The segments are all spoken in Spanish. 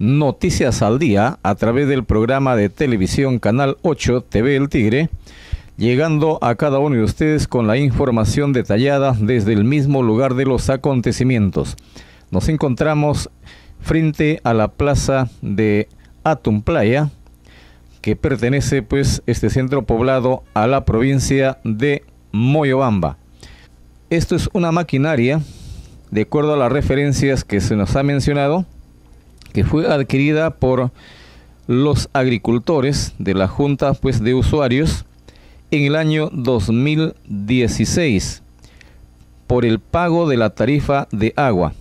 Noticias al Día a través del programa de televisión Canal 8 TV El Tigre, llegando a cada uno de ustedes con la información detallada desde el mismo lugar de los acontecimientos. Nos encontramos frente a la plaza de Atum Playa que pertenece pues este centro poblado a la provincia de Moyobamba. Esto es una maquinaria, de acuerdo a las referencias que se nos ha mencionado, que fue adquirida por los agricultores de la Junta pues, de Usuarios en el año 2016 por el pago de la tarifa de agua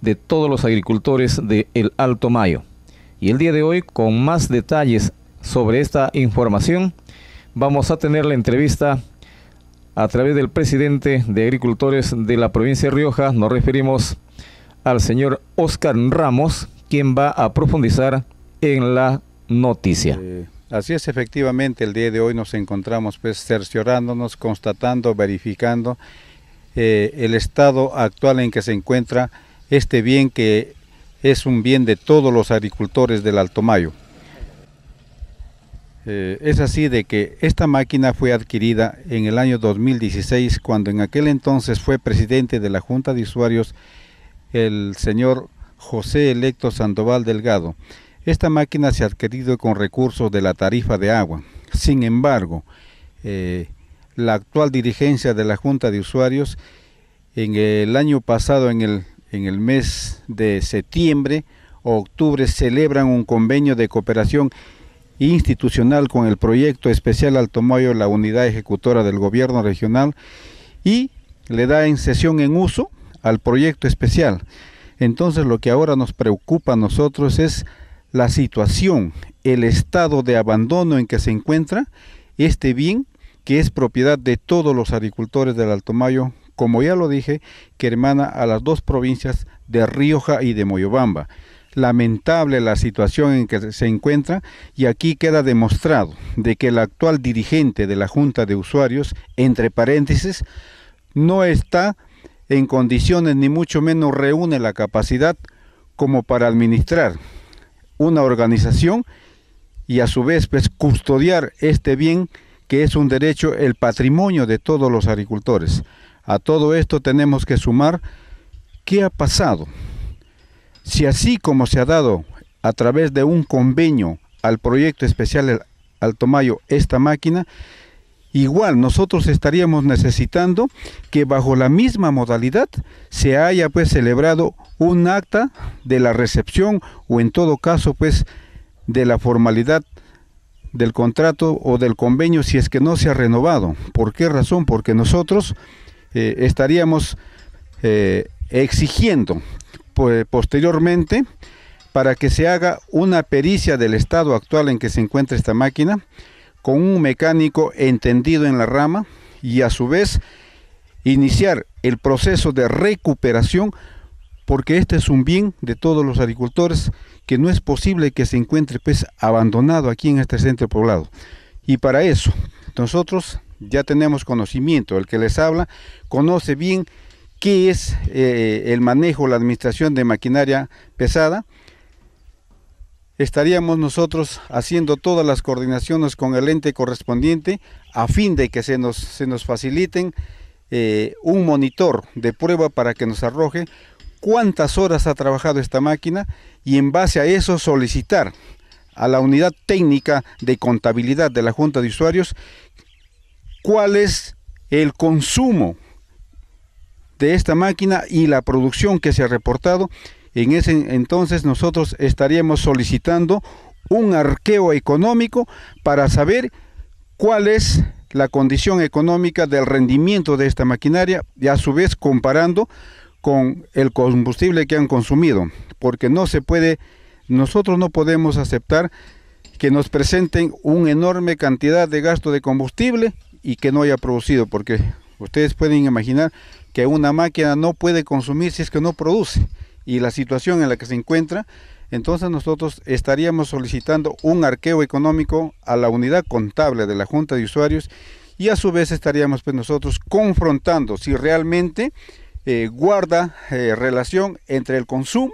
de todos los agricultores del Alto Mayo. Y el día de hoy, con más detalles sobre esta información, vamos a tener la entrevista a través del presidente de agricultores de la provincia de Rioja. Nos referimos al señor Oscar Ramos, quien va a profundizar en la noticia. Eh, así es, efectivamente, el día de hoy nos encontramos pues cerciorándonos, constatando, verificando eh, el estado actual en que se encuentra este bien que es un bien de todos los agricultores del Altomayo. Eh, es así de que esta máquina fue adquirida en el año 2016 cuando en aquel entonces fue presidente de la Junta de Usuarios el señor José Electo Sandoval Delgado. Esta máquina se ha adquirido con recursos de la tarifa de agua. Sin embargo, eh, la actual dirigencia de la Junta de Usuarios en el año pasado, en el, en el mes de septiembre o octubre, celebran un convenio de cooperación institucional con el proyecto especial Altomayo, la unidad ejecutora del gobierno regional, y le da en sesión en uso al proyecto especial. Entonces lo que ahora nos preocupa a nosotros es la situación, el estado de abandono en que se encuentra este bien que es propiedad de todos los agricultores del Altomayo, como ya lo dije, que hermana a las dos provincias de Rioja y de Moyobamba. Lamentable la situación en que se encuentra y aquí queda demostrado de que el actual dirigente de la Junta de Usuarios, entre paréntesis, no está en condiciones ni mucho menos reúne la capacidad como para administrar una organización y a su vez pues, custodiar este bien que es un derecho, el patrimonio de todos los agricultores. A todo esto tenemos que sumar qué ha pasado. Si así como se ha dado a través de un convenio al proyecto especial Altomayo esta máquina, igual nosotros estaríamos necesitando que bajo la misma modalidad se haya pues celebrado un acta de la recepción o en todo caso pues de la formalidad del contrato o del convenio si es que no se ha renovado. ¿Por qué razón? Porque nosotros eh, estaríamos eh, exigiendo pues, posteriormente para que se haga una pericia del estado actual en que se encuentra esta máquina, con un mecánico entendido en la rama y a su vez iniciar el proceso de recuperación porque este es un bien de todos los agricultores que no es posible que se encuentre pues abandonado aquí en este centro poblado. Y para eso nosotros ya tenemos conocimiento, el que les habla conoce bien qué es eh, el manejo, la administración de maquinaria pesada estaríamos nosotros haciendo todas las coordinaciones con el ente correspondiente a fin de que se nos, se nos faciliten eh, un monitor de prueba para que nos arroje cuántas horas ha trabajado esta máquina y en base a eso solicitar a la unidad técnica de contabilidad de la Junta de Usuarios cuál es el consumo de esta máquina y la producción que se ha reportado en ese entonces nosotros estaríamos solicitando un arqueo económico para saber cuál es la condición económica del rendimiento de esta maquinaria y a su vez comparando con el combustible que han consumido, porque no se puede, nosotros no podemos aceptar que nos presenten una enorme cantidad de gasto de combustible y que no haya producido, porque ustedes pueden imaginar que una máquina no puede consumir si es que no produce y la situación en la que se encuentra, entonces nosotros estaríamos solicitando un arqueo económico a la unidad contable de la Junta de Usuarios y a su vez estaríamos pues, nosotros confrontando si realmente eh, guarda eh, relación entre el consumo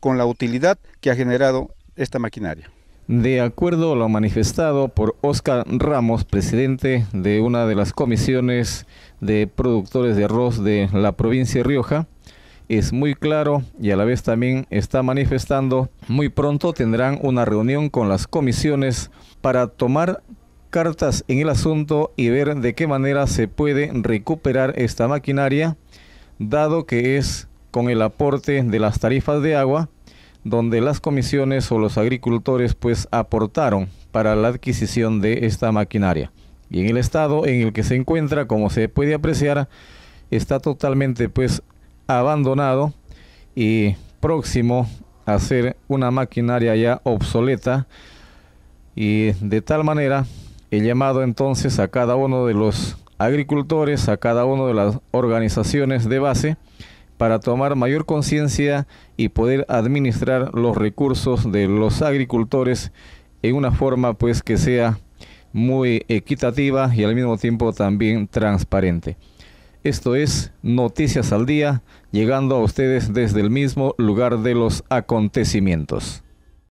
con la utilidad que ha generado esta maquinaria. De acuerdo a lo manifestado por Oscar Ramos, presidente de una de las comisiones de productores de arroz de la provincia de Rioja, es muy claro y a la vez también está manifestando, muy pronto tendrán una reunión con las comisiones para tomar cartas en el asunto y ver de qué manera se puede recuperar esta maquinaria, dado que es con el aporte de las tarifas de agua, donde las comisiones o los agricultores pues aportaron para la adquisición de esta maquinaria. Y en el estado en el que se encuentra, como se puede apreciar, está totalmente pues abandonado y próximo a ser una maquinaria ya obsoleta y de tal manera he llamado entonces a cada uno de los agricultores, a cada una de las organizaciones de base para tomar mayor conciencia y poder administrar los recursos de los agricultores en una forma pues que sea muy equitativa y al mismo tiempo también transparente. Esto es Noticias al Día, llegando a ustedes desde el mismo lugar de los acontecimientos.